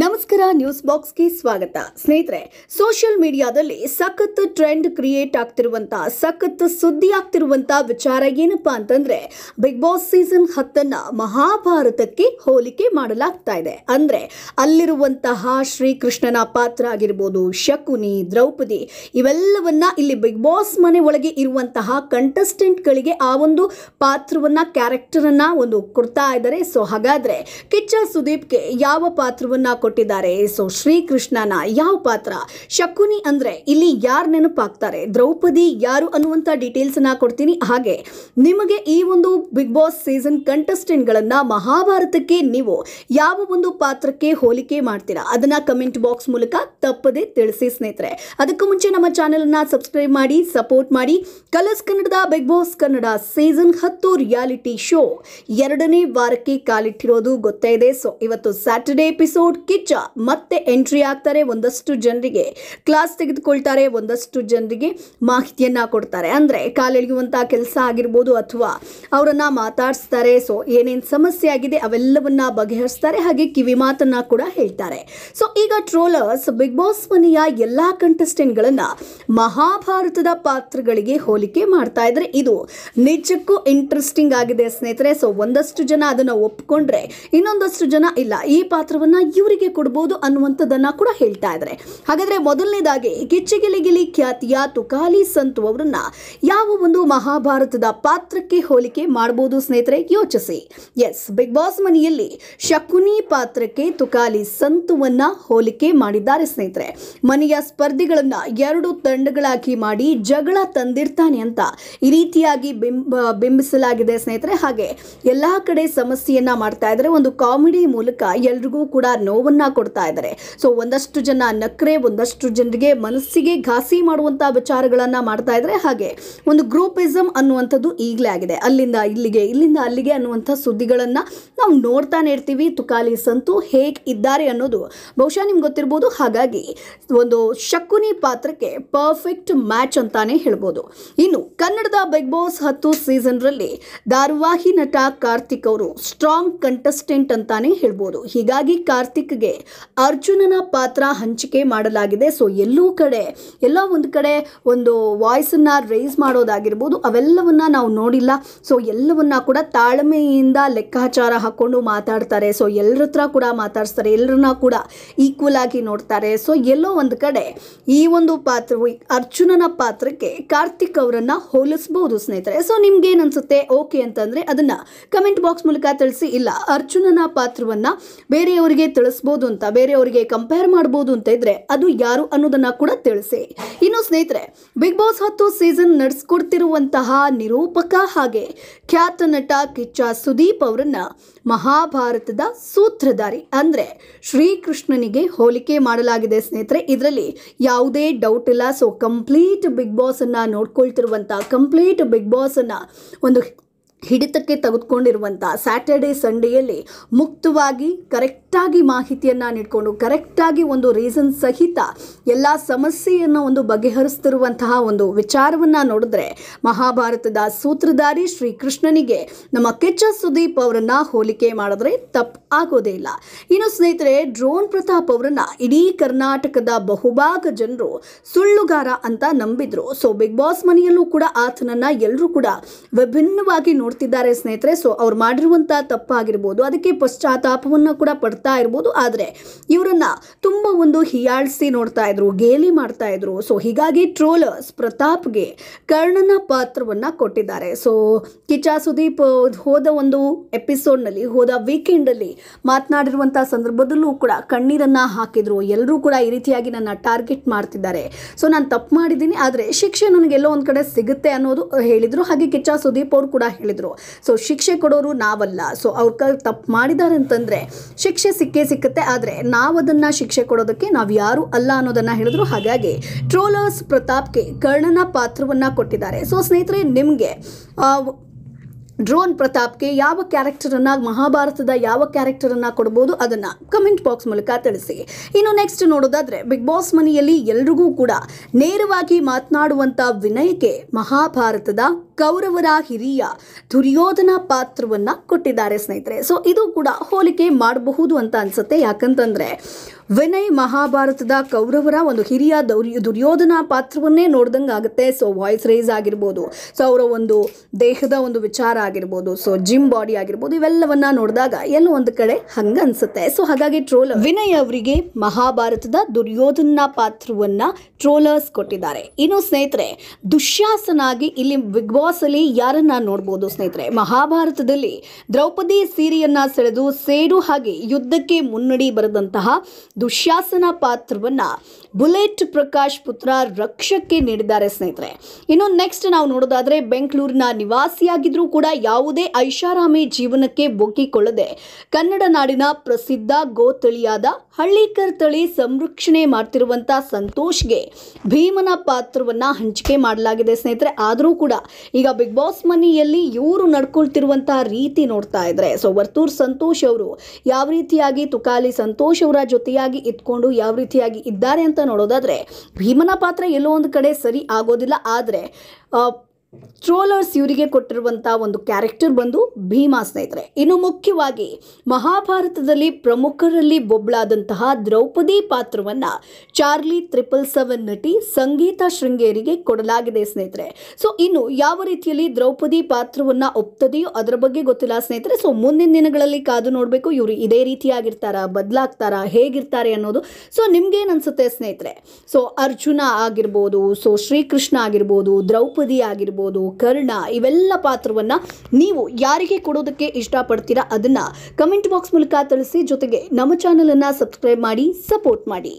ನಮಸ್ಕಾರ ನ್ಯೂಸ್ ಬಾಕ್ಸ್ಗೆ ಸ್ವಾಗತ ಸ್ನೇಹಿತರೆ ಸೋಷಿಯಲ್ ಮೀಡಿಯಾದಲ್ಲಿ ಸಖತ್ ಟ್ರೆಂಡ್ ಕ್ರಿಯೇಟ್ ಆಗ್ತಿರುವಂಥ ಸಖತ್ ಸುದ್ದಿ ಆಗ್ತಿರುವಂತ ವಿಚಾರ ಏನಪ್ಪಾ ಅಂತಂದ್ರೆ ಬಿಗ್ ಬಾಸ್ ಸೀಸನ್ ಹತ್ತನ್ನ ಮಹಾಭಾರತಕ್ಕೆ ಹೋಲಿಕೆ ಮಾಡಲಾಗ್ತಾ ಇದೆ ಅಂದ್ರೆ ಅಲ್ಲಿರುವಂತಹ ಶ್ರೀಕೃಷ್ಣನ ಪಾತ್ರ ಆಗಿರ್ಬೋದು ಶಕುನಿ ದ್ರೌಪದಿ ಇವೆಲ್ಲವನ್ನ ಇಲ್ಲಿ ಬಿಗ್ ಬಾಸ್ ಮನೆ ಒಳಗೆ ಇರುವಂತಹ ಕಂಟೆಸ್ಟೆಂಟ್ಗಳಿಗೆ ಆ ಒಂದು ಕ್ಯಾರೆಕ್ಟರ್ ಅನ್ನ ಒಂದು ಕೊಡ್ತಾ ಇದ್ದಾರೆ ಸೊ ಹಾಗಾದ್ರೆ ಕಿಚ್ಚ ಸುದೀಪ್ಗೆ ಯಾವ ಪಾತ್ರವನ್ನ ಕೊಟ್ಟಿದ್ದಾರೆ ಸೊ ಶ್ರೀಕೃಷ್ಣನ ಯಾವ ಪಾತ್ರ ಶಕುನಿ ಅಂದರೆ ಇಲ್ಲಿ ಯಾರು ನೆನಪಾಗ್ತಾರೆ ದ್ರೌಪದಿ ಯಾರು ಅನ್ನುವಂಥ ಡೀಟೇಲ್ಸನ್ನು ಕೊಡ್ತೀನಿ ಹಾಗೆ ನಿಮಗೆ ಈ ಒಂದು ಬಿಗ್ ಬಾಸ್ ಸೀಸನ್ ಕಂಟೆಸ್ಟೆಂಟ್ಗಳನ್ನು ಮಹಾಭಾರತಕ್ಕೆ ನೀವು ಯಾವ ಒಂದು ಪಾತ್ರಕ್ಕೆ ಹೋಲಿಕೆ ಮಾಡ್ತೀರಾ ಅದನ್ನು ಕಮೆಂಟ್ ಬಾಕ್ಸ್ ಮೂಲಕ ತಪ್ಪದೇ ತಿಳಿಸಿ ಸ್ನೇಹಿತರೆ ಅದಕ್ಕೂ ಮುಂಚೆ ನಮ್ಮ ಚಾನೆಲನ್ನು ಸಬ್ಸ್ಕ್ರೈಬ್ ಮಾಡಿ ಸಪೋರ್ಟ್ ಮಾಡಿ ಕಲರ್ಸ್ ಕನ್ನಡದ ಬಿಗ್ ಬಾಸ್ ಕನ್ನಡ ಸೀಸನ್ ಹತ್ತು ರಿಯಾಲಿಟಿ ಶೋ ಎರಡನೇ ವಾರಕ್ಕೆ ಕಾಲಿಟ್ಟಿರೋದು ಗೊತ್ತೇ ಇದೆ ಸೊ ಇವತ್ತು ಸ್ಯಾಟರ್ಡೇ ಎಪಿಸೋಡ್ ಕಿಚ್ಚ ಮತ್ತೆ ಎಂಟ್ರಿ ಆಗ್ತಾರೆ ಒಂದಷ್ಟು ಜನರಿಗೆ ಕ್ಲಾಸ್ ತೆಗೆದುಕೊಳ್ತಾರೆ ಒಂದಷ್ಟು ಜನರಿಗೆ ಮಾಹಿತಿಯನ್ನ ಕೊಡ್ತಾರೆ ಅಂದರೆ ಕಾಲೆಳೆಯುವಂಥ ಕೆಲಸ ಆಗಿರ್ಬೋದು ಅಥವಾ ಅವರನ್ನು ಮಾತಾಡಿಸ್ತಾರೆ ಸೊ ಏನೇನು ಸಮಸ್ಯೆ ಆಗಿದೆ ಅವೆಲ್ಲವನ್ನ ಬಗೆಹರಿಸ್ತಾರೆ ಹಾಗೆ ಕಿವಿ ಮಾತನ್ನ ಕೂಡ ಹೇಳ್ತಾರೆ ಸೊ ಈಗ ಟ್ರೋಲರ್ಸ್ ಬಿಗ್ ಬಾಸ್ ಮನೆಯ ಎಲ್ಲ ಕಂಟೆಸ್ಟೆಂಟ್ಗಳನ್ನು ಮಹಾಭಾರತದ ಪಾತ್ರಗಳಿಗೆ ಹೋಲಿಕೆ ಮಾಡ್ತಾ ಇದ್ರೆ ಇದು ನಿಜಕ್ಕೂ ಇಂಟ್ರೆಸ್ಟಿಂಗ್ ಆಗಿದೆ ಸ್ನೇಹಿತರೆ ಸೊ ಒಂದಷ್ಟು ಜನ ಅದನ್ನ ಒಪ್ಕೊಂಡ್ರೆ ಇನ್ನೊಂದಷ್ಟು ಜನ ಇಲ್ಲ ಈ ಪಾತ್ರವನ್ನ ಇವರು ಇನ್ನೊಬ್ಬರಿಗೆ ಕೊಡ್ಬೋದು ಅನ್ನುವಂಥದ್ದನ್ನು ಕೂಡ ಹೇಳ್ತಾ ಇದ್ದಾರೆ ಹಾಗಾದ್ರೆ ಮೊದಲನೇದಾಗಿ ಕಿಚ್ಚಿಗಿಲಿಗಿಲಿ ಖ್ಯಾತಿಯ ತುಕಾಲಿ ಸಂತು ಅವರನ್ನ ಯಾವ ಒಂದು ಮಹಾಭಾರತದ ಪಾತ್ರಕ್ಕೆ ಹೋಲಿಕೆ ಮಾಡಬಹುದು ಸ್ನೇಹಿತರೆ ಯೋಚಿಸಿ ಎಸ್ ಬಿಗ್ ಬಾಸ್ ಮನೆಯಲ್ಲಿ ಶಕುನಿ ಪಾತ್ರಕ್ಕೆ ತುಕಾಲಿ ಸಂತುವನ್ನ ಹೋಲಿಕೆ ಮಾಡಿದ್ದಾರೆ ಸ್ನೇಹಿತರೆ ಮನೆಯ ಸ್ಪರ್ಧಿಗಳನ್ನ ಎರಡು ತಂಡಗಳಾಗಿ ಮಾಡಿ ಜಗಳ ತಂದಿರ್ತಾನೆ ಅಂತ ಈ ರೀತಿಯಾಗಿ ಬಿಂಬ ಬಿಂಬಿಸಲಾಗಿದೆ ಸ್ನೇಹಿತರೆ ಹಾಗೆ ಎಲ್ಲಾ ಕಡೆ ಸಮಸ್ಯೆಯನ್ನ ಮಾಡ್ತಾ ಇದ್ದಾರೆ ಒಂದು ಕಾಮಿಡಿ ಮೂಲಕ ಎಲ್ರಿಗೂ ಕೂಡ ನೋವು ನೋವನ್ನು ಕೊಡ್ತಾ ಇದ್ದಾರೆ ಸೊ ಒಂದಷ್ಟು ಜನ ನಕ್ರೆ ಒಂದಷ್ಟು ಜನರಿಗೆ ಮನಸ್ಸಿಗೆ ಘಾಸಿ ಮಾಡುವಂಥ ವಿಚಾರಗಳನ್ನು ಮಾಡ್ತಾ ಇದ್ದಾರೆ ಹಾಗೆ ಒಂದು ಗ್ರೂಪಿಸಮ್ ಅನ್ನುವಂಥದ್ದು ಈಗಲೇ ಆಗಿದೆ ಅಲ್ಲಿಂದ ಇಲ್ಲಿಗೆ ಇಲ್ಲಿಂದ ಅಲ್ಲಿಗೆ ಅನ್ನುವಂಥ ಸುದ್ದಿಗಳನ್ನು ನಾವು ನೋಡ್ತಾನೆ ಇರ್ತೀವಿ ತುಕಾಲಿ ಸಂತು ಹೇಗೆ ಇದ್ದಾರೆ ಅನ್ನೋದು ಬಹುಶಃ ನಿಮ್ಗೆ ಗೊತ್ತಿರ್ಬೋದು ಹಾಗಾಗಿ ಒಂದು ಶಕುನಿ ಪಾತ್ರಕ್ಕೆ ಪರ್ಫೆಕ್ಟ್ ಮ್ಯಾಚ್ ಅಂತಾನೆ ಹೇಳ್ಬೋದು ಇನ್ನು ಕನ್ನಡದ ಬಿಗ್ ಬಾಸ್ ಹತ್ತು ಸೀಸನ್ರಲ್ಲಿ ಧಾರವಾಹಿ ನಟ ಕಾರ್ತಿಕ್ ಅವರು ಸ್ಟ್ರಾಂಗ್ ಕಂಟೆಸ್ಟೆಂಟ್ ಅಂತಾನೆ ಹೇಳ್ಬೋದು ಹೀಗಾಗಿ ಕಾರ್ತಿಕ್ಗೆ ಅರ್ಜುನನ ಪಾತ್ರ ಹಂಚಿಕೆ ಮಾಡಲಾಗಿದೆ ಸೊ ಎಲ್ಲೂ ಕಡೆ ಎಲ್ಲ ಒಂದು ಕಡೆ ಒಂದು ವಾಯ್ಸನ್ನು ರೇಸ್ ಮಾಡೋದಾಗಿರ್ಬೋದು ಅವೆಲ್ಲವನ್ನ ನಾವು ನೋಡಿಲ್ಲ ಸೊ ಎಲ್ಲವನ್ನ ಕೂಡ ತಾಳ್ಮೆಯಿಂದ ಲೆಕ್ಕಾಚಾರ ಹಾಕೊಂಡು ಮಾತಾಡ್ತಾರೆ ಸೊ ಎಲ್ಲರ ಹತ್ರ ಕೂಡ ಮಾತಾಡಿಸ್ತಾರೆ ಎಲ್ಲರನ್ನ ಕೂಡ ಈಕ್ವಲ್ ಆಗಿ ನೋಡ್ತಾರೆ ಸೊ ಎಲ್ಲೋ ಒಂದು ಕಡೆ ಈ ಒಂದು ಪಾತ್ರವು ಅರ್ಜುನನ ಪಾತ್ರಕ್ಕೆ ಕಾರ್ತಿಕ್ ಅವರನ್ನು ಹೋಲಿಸ್ಬೋದು ಸ್ನೇಹಿತರೆ ಸೊ ನಿಮ್ಗೆ ಅನ್ಸುತ್ತೆ ಓಕೆ ಅಂತಂದರೆ ಅದನ್ನ ಕಮೆಂಟ್ ಬಾಕ್ಸ್ ಮೂಲಕ ತಿಳಿಸಿ ಇಲ್ಲ ಅರ್ಜುನನ ಪಾತ್ರವನ್ನ ಬೇರೆಯವರಿಗೆ ತಿಳಿಸ್ಬೋದು ಅಂತ ಬೇರೆಯವರಿಗೆ ಕಂಪೇರ್ ಮಾಡ್ಬೋದು ಅಂತ ಇದ್ರೆ ಅದು ಯಾರು ಅನ್ನೋದನ್ನ ಕೂಡ ತಿಳಿಸಿ ಇನ್ನು ಸ್ನೇಹಿತರೆ ಬಿಗ್ ಬಾಸ್ ಹತ್ತು ಸೀಸನ್ ನಡೆಸ್ಕೊಡ್ತಿರುವಂತಹ ನಿರೂಪಕ ಹಾಗೆ ಖ್ಯಾತ ನಟ ಕಿಚ್ಚ ಸುದೀಪ್ ಅವರನ್ನು ಮಹಾಭಾರತದ ಸೂತ್ರಧಾರಿ ಅಂದರೆ ಶ್ರೀಕೃಷ್ಣನಿಗೆ ಹೋಲಿಕೆ ಮಾಡಲಾಗಿದೆ ಸ್ನೇಹಿತರೆ ಇದರಲ್ಲಿ ಯಾವುದೇ ಡೌಟ್ ಇಲ್ಲ ಸೊ ಕಂಪ್ಲೀಟ್ ಬಿಗ್ ಬಾಸನ್ನು ನೋಡ್ಕೊಳ್ತಿರುವಂಥ ಕಂಪ್ಲೀಟ್ ಬಿಗ್ ಬಾಸನ್ನು ಒಂದು ಹಿಡಿತಕ್ಕೆ ತೆಗೆದುಕೊಂಡಿರುವಂಥ ಸ್ಯಾಟರ್ಡೆ ಸಂಡೆಯಲ್ಲಿ ಮುಕ್ತವಾಗಿ ಕರೆಕ್ಟ್ ಕರೆಕ್ಟಾಗಿ ಮಾಹಿತಿಯನ್ನು ನೀಡಿಕೊಂಡು ಕರೆಕ್ಟಾಗಿ ಒಂದು ರೀಸನ್ ಸಹಿತ ಎಲ್ಲ ಸಮಸ್ಯೆಯನ್ನು ಒಂದು ಬಗೆಹರಿಸ್ತಿರುವಂತಹ ಒಂದು ವಿಚಾರವನ್ನು ನೋಡಿದ್ರೆ ಮಹಾಭಾರತದ ಸೂತ್ರಧಾರಿ ಶ್ರೀಕೃಷ್ಣನಿಗೆ ನಮ್ಮ ಕೆಚ್ಚ ಸುದೀಪ್ ಅವರನ್ನು ಹೋಲಿಕೆ ಮಾಡಿದ್ರೆ ತಪ್ಪು ಆಗೋದೇ ಇಲ್ಲ ಇನ್ನು ಸ್ನೇಹಿತರೆ ಡ್ರೋನ್ ಪ್ರತಾಪ್ ಅವರನ್ನು ಇಡೀ ಕರ್ನಾಟಕದ ಬಹುಭಾಗ ಜನರು ಸುಳ್ಳುಗಾರ ಅಂತ ನಂಬಿದ್ರು ಸೊ ಬಿಗ್ ಬಾಸ್ ಮನೆಯಲ್ಲೂ ಕೂಡ ಆತನನ್ನ ಎಲ್ಲರೂ ಕೂಡ ವಿಭಿನ್ನವಾಗಿ ನೋಡ್ತಿದ್ದಾರೆ ಸ್ನೇಹಿತರೆ ಸೊ ಅವ್ರು ಮಾಡಿರುವಂತಹ ತಪ್ಪಾಗಿರ್ಬೋದು ಅದಕ್ಕೆ ಪಶ್ಚಾತ್ತಾಪವನ್ನು ಕೂಡ ಪಡ್ತಾರೆ ಬರ್ತಾ ಇರ್ಬೋದು ಆದರೆ ಇವರನ್ನ ತುಂಬ ಒಂದು ಹೀಯಾಳಿಸಿ ನೋಡ್ತಾ ಇದ್ರು ಗೇಲಿ ಮಾಡ್ತಾ ಇದ್ರು ಸೊ ಹೀಗಾಗಿ ಟ್ರೋಲರ್ಸ್ ಪ್ರತಾಪ್ಗೆ ಕರ್ಣನ ಪಾತ್ರವನ್ನು ಕೊಟ್ಟಿದ್ದಾರೆ ಸೊ ಕಿಚ್ಚ ಸುದೀಪ್ ಹೋದ ಒಂದು ಎಪಿಸೋಡ್ನಲ್ಲಿ ಹೋದ ವೀಕೆಂಡಲ್ಲಿ ಮಾತನಾಡಿರುವಂಥ ಸಂದರ್ಭದಲ್ಲೂ ಕೂಡ ಕಣ್ಣೀರನ್ನು ಹಾಕಿದ್ರು ಎಲ್ಲರೂ ಕೂಡ ಈ ರೀತಿಯಾಗಿ ನನ್ನ ಟಾರ್ಗೆಟ್ ಮಾಡ್ತಿದ್ದಾರೆ ಸೊ ನಾನು ತಪ್ಪು ಮಾಡಿದ್ದೀನಿ ಆದರೆ ಶಿಕ್ಷೆ ನನಗೆಲ್ಲೋ ಒಂದು ಕಡೆ ಸಿಗುತ್ತೆ ಅನ್ನೋದು ಹೇಳಿದರು ಹಾಗೆ ಕಿಚ್ಚ ಸುದೀಪ್ ಅವರು ಕೂಡ ಹೇಳಿದರು ಸೊ ಶಿಕ್ಷೆ ಕೊಡೋರು ನಾವಲ್ಲ ಸೊ ಅವ್ರ ತಪ್ಪು ಮಾಡಿದ್ದಾರೆ ಅಂತಂದರೆ ಶಿಕ್ಷೆ ಸಿಕ್ಕೇ ಸಿಕ್ಕುತ್ತೆ ಆದರೆ ನಾವು ಅದನ್ನು ಶಿಕ್ಷೆ ಕೊಡೋದಕ್ಕೆ ನಾವು ಯಾರು ಅಲ್ಲ ಅನ್ನೋದನ್ನು ಹೇಳಿದ್ರು ಹಾಗಾಗಿ ಟ್ರೋಲರ್ಸ್ ಪ್ರತಾಪ್ಗೆ ಕರ್ಣನ ಪಾತ್ರವನ್ನು ಕೊಟ್ಟಿದ್ದಾರೆ ಸೊ ಸ್ನೇಹಿತರೆ ನಿಮಗೆ ಡ್ರೋನ್ ಪ್ರತಾಪ್ಗೆ ಯಾವ ಕ್ಯಾರೆಕ್ಟರನ್ನು ಮಹಾಭಾರತದ ಯಾವ ಕ್ಯಾರೆಕ್ಟರನ್ನು ಕೊಡ್ಬೋದು ಅದನ್ನು ಕಮೆಂಟ್ ಬಾಕ್ಸ್ ಮೂಲಕ ತಿಳಿಸಿ ಇನ್ನು ನೆಕ್ಸ್ಟ್ ನೋಡೋದಾದರೆ ಬಿಗ್ ಬಾಸ್ ಮನೆಯಲ್ಲಿ ಎಲ್ರಿಗೂ ಕೂಡ ನೇರವಾಗಿ ಮಾತನಾಡುವಂಥ ವಿನಯಕ್ಕೆ ಮಹಾಭಾರತದ ಕೌರವರ ಹಿರಿಯ ದುರ್ಯೋಧನ ಪಾತ್ರವನ್ನ ಕೊಟ್ಟಿದ್ದಾರೆ ಸ್ನೇಹಿತರೆ ಸೊ ಇದು ಕೂಡ ಹೋಲಿಕೆ ಮಾಡಬಹುದು ಅಂತ ಅನ್ಸುತ್ತೆ ಯಾಕಂತಂದ್ರೆ ವಿನಯ್ ಮಹಾಭಾರತದ ಕೌರವರ ಒಂದು ಹಿರಿಯ ದೌರ್ಯ ದುರ್ಯೋಧನ ಪಾತ್ರವನ್ನೇ ನೋಡ್ದಂಗೆ ಆಗುತ್ತೆ ಸೊ ವಾಯ್ಸ್ ರೇಸ್ ಆಗಿರ್ಬೋದು ಸೊ ಅವರ ಒಂದು ದೇಹದ ಒಂದು ವಿಚಾರ ಆಗಿರ್ಬೋದು ಸೊ ಜಿಮ್ ಬಾಡಿ ಆಗಿರ್ಬೋದು ಇವೆಲ್ಲವನ್ನ ನೋಡಿದಾಗ ಎಲ್ಲೋ ಒಂದು ಕಡೆ ಹಂಗ ಅನ್ಸುತ್ತೆ ಸೊ ಹಾಗಾಗಿ ಟ್ರೋಲ್ ವಿನಯ್ ಅವರಿಗೆ ಮಹಾಭಾರತದ ದುರ್ಯೋಧನ ಪಾತ್ರವನ್ನ ಟ್ರೋಲರ್ಸ್ ಕೊಟ್ಟಿದ್ದಾರೆ ಇನ್ನು ಸ್ನೇಹಿತರೆ ದುಶ್ಯಾಸನಾಗಿ ಇಲ್ಲಿ ಬಿಗ್ ಪ್ರವಾಸದಲ್ಲಿ ಯಾರನ್ನ ನೋಡ್ಬೋದು ಸ್ನೇಹಿತರೆ ಮಹಾಭಾರತದಲ್ಲಿ ದ್ರೌಪದಿ ಸೀರೆಯನ್ನ ಸೆಳೆದು ಸೇಡು ಹಾಗೆ ಯುದ್ಧಕ್ಕೆ ಮುನ್ನಡಿ ಬರೆದಂತಹ ದುಶ್ಯಾಸನ ಪಾತ್ರವನ್ನ ಬುಲೆಟ್ ಪ್ರಕಾಶ್ ಪುತ್ರ ರಕ್ಷಕ್ಕೆ ನೀಡಿದ್ದಾರೆ ಸ್ನೇಹಿತರೆ ಇನ್ನು ನೆಕ್ಸ್ಟ್ ನಾವು ನೋಡೋದಾದರೆ ಬೆಂಗಳೂರಿನ ನಿವಾಸಿಯಾಗಿದ್ರು ಕೂಡ ಯಾವುದೇ ಐಷಾರಾಮಿ ಜೀವನಕ್ಕೆ ಬೊಗ್ಗಿಕೊಳ್ಳದೆ ಕನ್ನಡ ನಾಡಿನ ಪ್ರಸಿದ್ಧ ಗೋತಳಿಯಾದ ಹಳ್ಳಿಕರ್ ತಳಿ ಸಂರಕ್ಷಣೆ ಮಾಡ್ತಿರುವಂಥ ಸಂತೋಷ್ಗೆ ಭೀಮನ ಪಾತ್ರವನ್ನ ಹಂಚಿಕೆ ಮಾಡಲಾಗಿದೆ ಸ್ನೇಹಿತರೆ ಆದರೂ ಕೂಡ ಈಗ ಬಿಗ್ ಬಾಸ್ ಮನೆಯಲ್ಲಿ ಇವರು ನಡ್ಕೊಳ್ತಿರುವಂತಹ ರೀತಿ ನೋಡ್ತಾ ಇದ್ರೆ ಸೊ ವರ್ತೂರ್ ಸಂತೋಷ್ ಅವರು ಯಾವ ರೀತಿಯಾಗಿ ತುಕಾಲಿ ಸಂತೋಷ್ ಅವರ ಜೊತೆಯಾಗಿ ಇದ್ಕೊಂಡು ಯಾವ ರೀತಿಯಾಗಿ ಇದ್ದಾರೆ ಅಂತ ನೋಡೋದಾದ್ರೆ ಭೀಮನ ಪಾತ್ರ ಎಲ್ಲೋ ಒಂದು ಕಡೆ ಸರಿ ಆಗೋದಿಲ್ಲ ಆದರೆ ಟ್ರೋಲರ್ಸ್ ಇವರಿಗೆ ಕೊಟ್ಟಿರುವಂಥ ಒಂದು ಕ್ಯಾರೆಕ್ಟರ್ ಬಂದು ಭೀಮಾ ಸ್ನೇಹಿತರೆ ಇನ್ನು ಮುಖ್ಯವಾಗಿ ಮಹಾಭಾರತದಲ್ಲಿ ಪ್ರಮುಖರಲ್ಲಿ ಒಬ್ಬಳಾದಂತಹ ದ್ರೌಪದಿ ಪಾತ್ರವನ್ನು ಚಾರ್ಲಿ ತ್ರಿಪಲ್ ಸೆವೆನ್ ನಟಿ ಸಂಗೀತ ಶೃಂಗೇರಿಗೆ ಕೊಡಲಾಗಿದೆ ಸ್ನೇಹಿತರೆ ಸೊ ಇನ್ನು ಯಾವ ರೀತಿಯಲ್ಲಿ ದ್ರೌಪದಿ ಪಾತ್ರವನ್ನು ಒಪ್ತದೆಯೋ ಅದರ ಬಗ್ಗೆ ಗೊತ್ತಿಲ್ಲ ಸ್ನೇಹಿತರೆ ಸೊ ಮುಂದಿನ ದಿನಗಳಲ್ಲಿ ಕಾದು ನೋಡಬೇಕು ಇವರು ಇದೇ ರೀತಿಯಾಗಿರ್ತಾರ ಬದಲಾಗ್ತಾರಾ ಹೇಗಿರ್ತಾರೆ ಅನ್ನೋದು ಸೊ ನಿಮ್ಗೇನು ಅನ್ಸುತ್ತೆ ಸ್ನೇಹಿತರೆ ಸೊ ಅರ್ಜುನ ಆಗಿರ್ಬೋದು ಸೊ ಶ್ರೀಕೃಷ್ಣ ಆಗಿರ್ಬೋದು ದ್ರೌಪದಿ ಆಗಿರ್ಬೋದು ಆಗಿರ್ಬೋದು ಕರ್ಣ ಇವೆಲ್ಲ ಪಾತ್ರವನ್ನು ನೀವು ಯಾರಿಗೆ ಕೊಡೋದಕ್ಕೆ ಇಷ್ಟಪಡ್ತೀರಾ ಅದನ್ನು ಕಮೆಂಟ್ ಬಾಕ್ಸ್ ಮೂಲಕ ತಿಳಿಸಿ ಜೊತೆಗೆ ನಮ್ಮ ಚಾನಲನ್ನು ಸಬ್ಸ್ಕ್ರೈಬ್ ಮಾಡಿ ಸಪೋರ್ಟ್ ಮಾಡಿ